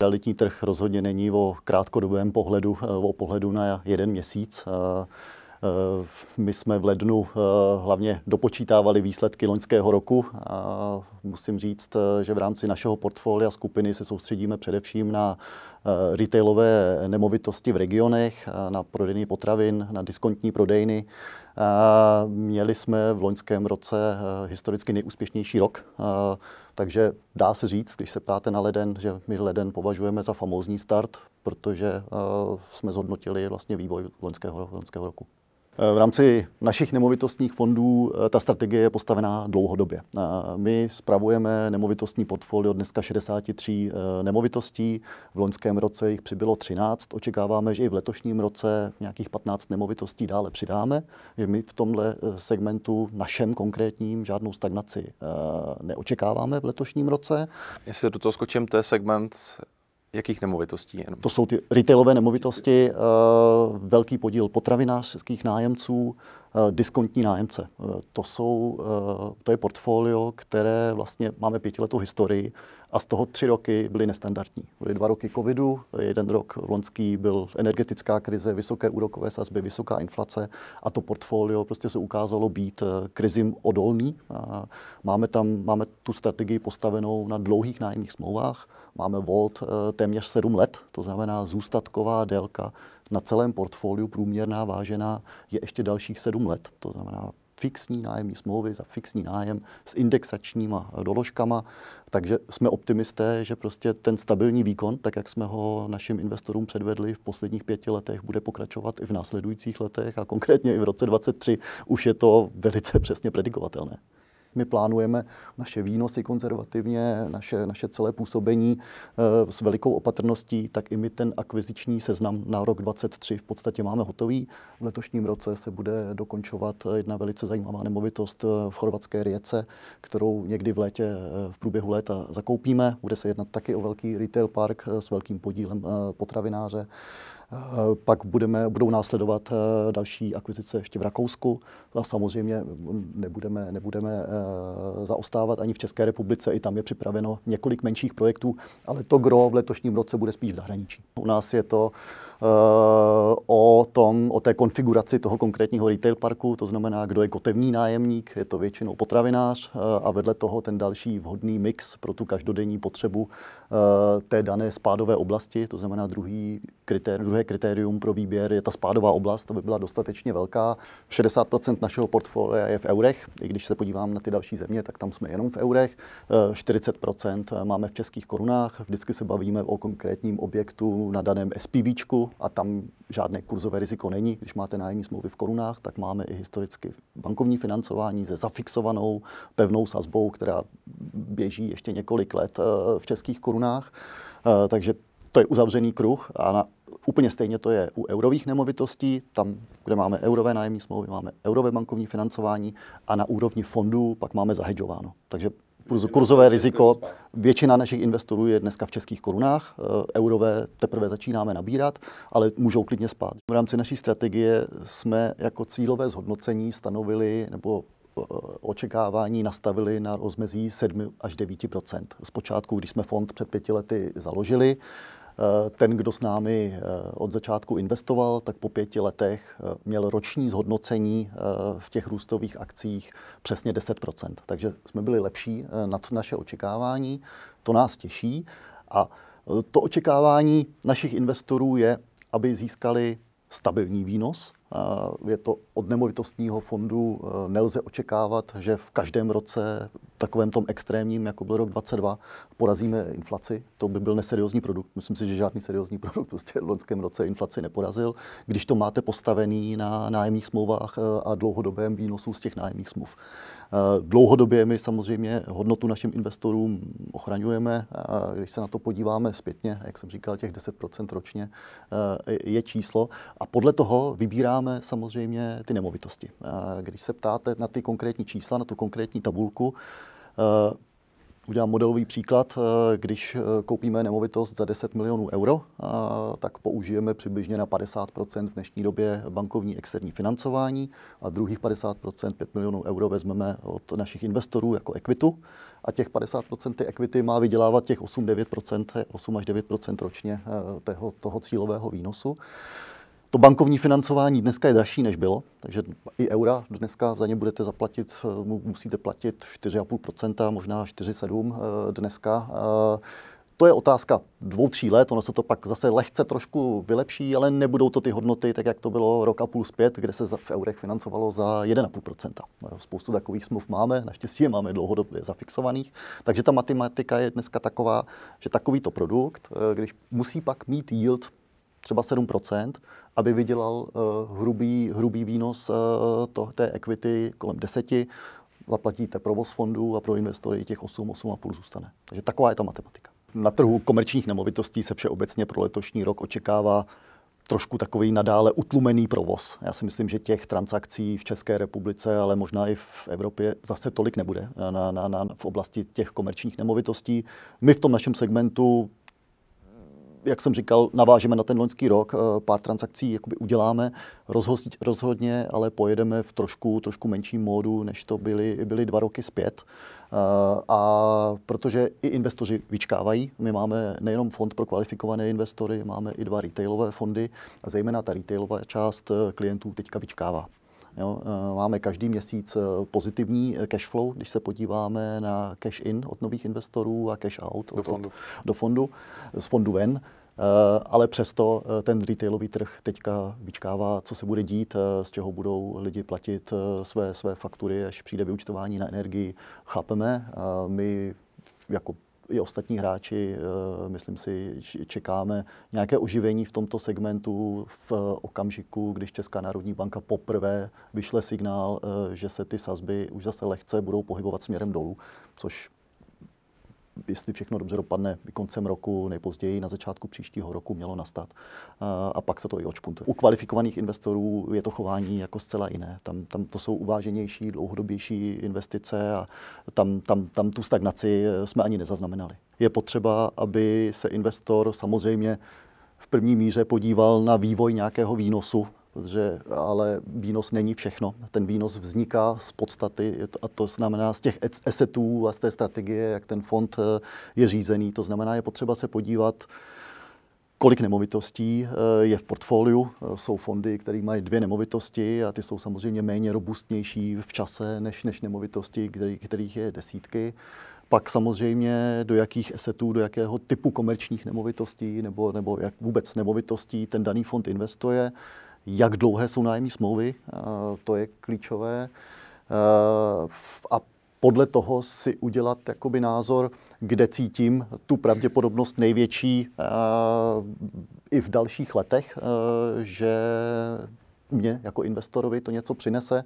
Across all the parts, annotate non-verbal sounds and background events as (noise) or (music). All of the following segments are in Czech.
Realitní trh rozhodně není o krátkodobém pohledu, eh, o pohledu na jeden měsíc. Eh, Eh, my jsme v lednu eh, hlavně dopočítávali výsledky loňského roku a musím říct, eh, že v rámci našeho portfolia skupiny se soustředíme především na retailové nemovitosti v regionech, na prodejny potravin, na diskontní prodejny. A měli jsme v loňském roce historicky nejúspěšnější rok, takže dá se říct, když se ptáte na leden, že my leden považujeme za famózní start, protože jsme zhodnotili vlastně vývoj loňského, loňského roku. V rámci našich nemovitostních fondů eh, ta strategie je postavená dlouhodobě. Eh, my spravujeme nemovitostní portfolio dneska 63 eh, nemovitostí. V loňském roce jich přibylo 13. Očekáváme, že i v letošním roce nějakých 15 nemovitostí dále přidáme. Že my v tomhle segmentu našem konkrétním žádnou stagnaci neočekáváme v letošním roce. Jestli do toho skočím, to je segment Jakých nemovitostí? Jenom? To jsou ty retailové nemovitosti, eh, velký podíl potravinářských nájemců, Eh, diskontní nájemce. Eh, to, jsou, eh, to je portfolio, které vlastně máme pětiletou historii a z toho tři roky byly nestandardní. Byly dva roky covidu, jeden rok loňský byl energetická krize, vysoké úrokové sazby, vysoká inflace a to portfolio prostě se ukázalo být krizím odolný. Máme tam, máme tu strategii postavenou na dlouhých nájemních smlouvách, máme volt téměř sedm let, to znamená zůstatková délka na celém portfoliu průměrná vážená je ještě dalších sedm let. To znamená fixní nájemní smlouvy za fixní nájem s indexačníma doložkama. Takže jsme optimisté, že prostě ten stabilní výkon, tak jak jsme ho našim investorům předvedli v posledních pěti letech, bude pokračovat i v následujících letech a konkrétně i v roce 2023 už je to velice přesně predikovatelné. My plánujeme naše výnosy konzervativně, naše, naše celé působení eh, s velikou opatrností, tak i my ten akviziční seznam na rok 2023 v podstatě máme hotový. V letošním roce se bude dokončovat eh, jedna velice zajímavá nemovitost eh, v chorvatské Riece, kterou někdy v létě, v průběhu léta zakoupíme. Bude se jednat taky o velký retail park s velkým podílem potravináře. Eh, pak budeme, budou následovat eh, další akvizice ještě v Rakousku a samozřejmě mm, nebudeme, nebudeme eh, zaostávat ani v České republice. I tam je připraveno několik menších projektů, ale to gro v letošním roce bude spíš v zahraničí. U nás je to Eh, o, tom, o té konfiguraci toho konkrétního retail parku, to znamená, kdo je kotevní nájemník, je to většinou potravinář eh, a vedle toho ten další vhodný mix pro tu každodenní potřebu eh, té dané spádové oblasti, to znamená druhý kritér, druhé kritérium pro výběr je ta spádová oblast, aby byla dostatečně velká. 60% našeho portfolia je v eurech, i když se podívám na ty další země, tak tam jsme jenom v eurech. 40% máme v českých korunách, vždycky se bavíme o konkrétním objektu na daném SPVčku, a tam žádné kurzové riziko není. Když máte nájemní smlouvy v korunách, tak máme i historicky bankovní financování se zafixovanou pevnou sazbou, která běží ještě několik let eh, v českých korunách. Eh, takže to je uzavřený kruh a na, úplně stejně to je u eurových nemovitostí, tam, kde máme eurové nájemní smlouvy, máme eurové bankovní financování a na úrovni fondů pak máme zahedžováno. Takže kurzové riziko. Většina našich investorů je dneska v českých korunách, eh, eurové teprve začínáme nabírat, ale můžou klidně spát. V rámci naší strategie jsme jako cílové zhodnocení stanovili nebo eh, očekávání nastavili na rozmezí 7 až 9 Z počátku, když jsme fond před pěti lety založili, Eh, ten, kdo s námi eh, od začátku investoval, tak po pěti letech eh, měl roční zhodnocení v těch růstových akcích přesně 10 Takže jsme byli lepší nad naše očekávání, to nás těší. A to očekávání našich investorů je, aby získali stabilní výnos. Je to od nemovitostního fondu, nelze očekávat, že v každém roce takovém tom extrémním, jako byl rok 22, porazíme inflaci. To by byl neseriózní produkt. Myslím si, že žádný seriózní (laughs) produkt prostě v loňském roce inflaci neporazil. Když to máte postavený na nájemních smlouvách eh, a dlouhodobém výnosu z těch nájemních smluv. Eh, dlouhodobě my samozřejmě hodnotu našim investorům ochraňujeme. A když se na to podíváme zpětně, jak jsem říkal, těch 10% ročně eh, je číslo. A podle toho vybíráme samozřejmě ty nemovitosti. Když se ptáte na ty konkrétní čísla, na tu konkrétní tabulku, Eh, udělám modelový příklad. Eh, když eh, koupíme nemovitost za 10 milionů euro, tak použijeme přibližně na 50 v dnešní době bankovní externí financování a druhých 50 5 milionů euro vezmeme od našich investorů jako ekvitu. A těch 50 ty ekvity má vydělávat těch 8, 9 8 až 9 ročně tého, toho cílového výnosu. To bankovní financování dneska je dražší, než bylo, takže i eura dneska za ně budete zaplatit, eh, musíte platit 4,5%, možná 4,7% eh, dneska. Eh, to je otázka dvou, tří let, ono se to pak zase lehce trošku vylepší, ale nebudou to ty hodnoty, tak jak to bylo rok a půl zpět, kde se v eurech financovalo za 1,5%. Spoustu takových smluv máme, naštěstí je máme dlouhodobě zafixovaných, takže ta matematika je dneska taková, že takovýto produkt, když musí pak mít yield třeba 7 aby vydělal uh, hrubý, hrubý výnos uh, to, té equity kolem 10 zaplatíte provoz fondů a pro investory těch 8, 8,5 zůstane. Takže taková je ta matematika. Na trhu komerčních nemovitostí se všeobecně pro letošní rok očekává trošku takový nadále utlumený provoz. Já si myslím, že těch transakcí v České republice, ale možná i v Evropě zase tolik nebude eh, na, na, na, v oblasti těch komerčních nemovitostí. My v tom našem segmentu jak jsem říkal, navážeme na ten loňský rok, eh, pár transakcí jakoby uděláme rozhoz, rozhodně, ale pojedeme v trošku, trošku menším módu, než to byly, byly dva roky zpět. Eh, a protože i investoři vyčkávají, my máme nejenom fond pro kvalifikované investory, máme i dva retailové fondy a zejména ta retailová část eh, klientů teďka vyčkává. Jo, eh, máme každý měsíc eh, pozitivní eh, cash flow, když se podíváme na cash in od nových investorů a cash out od, do, fondu. Od, do fondu, z fondu ven. Ale přesto ten retailový trh teďka vyčkává, co se bude dít, z čeho budou lidi platit své, své faktury, až přijde vyučtování na energii. Chápeme, my jako i ostatní hráči, eh, myslím si, čekáme nějaké oživení v tomto segmentu v eh, okamžiku, když Česká národní banka poprvé vyšle signál, eh, že se ty sazby už zase lehce budou pohybovat směrem dolů, což jestli všechno dobře dopadne koncem roku, nejpozději na začátku příštího roku mělo nastat. A pak se to i očpuntuje. U kvalifikovaných investorů je to chování jako zcela jiné. Tam, tam to jsou uváženější, dlouhodobější investice a tam, tam, tam tu stagnaci jsme ani nezaznamenali. Je potřeba, aby se investor samozřejmě v první míře podíval na vývoj nějakého výnosu protože, ale výnos není všechno. Ten výnos vzniká z podstaty, a to znamená z těch esetů a z té strategie, jak ten fond eh, je řízený. To znamená, je potřeba se podívat, kolik nemovitostí eh, je v portfoliu. Eh, jsou fondy, které mají dvě nemovitosti a ty jsou samozřejmě méně robustnější v čase než, než nemovitosti, kterých je desítky. Pak samozřejmě do jakých esetů, do jakého typu komerčních nemovitostí nebo, nebo jak vůbec nemovitostí ten daný fond investuje jak dlouhé jsou nájemní smlouvy, eh, to je klíčové. Eh, a podle toho si udělat jakoby názor, kde cítím tu pravděpodobnost největší eh, i v dalších letech, že mě jako investorovi to něco přinese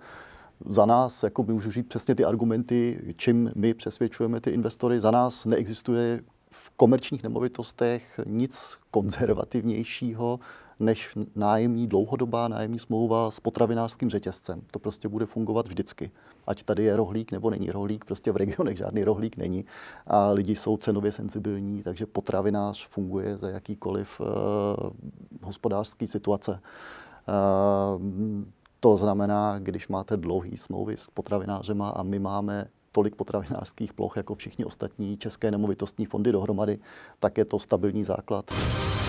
za nás, jako by už říct přesně ty argumenty, čím my přesvědčujeme ty investory, za nás neexistuje v komerčních nemovitostech nic konzervativnějšího než nájemní, dlouhodobá nájemní smlouva s potravinářským řetězcem. To prostě bude fungovat vždycky. Ať tady je rohlík nebo není rohlík, prostě v regionech žádný rohlík není a lidi jsou cenově senzibilní, takže potravinář funguje za jakýkoliv uh, hospodářský situace. Uh, to znamená, když máte dlouhý smlouvy s potravinářema a my máme tolik potravinářských ploch jako všichni ostatní české nemovitostní fondy dohromady, tak je to stabilní základ.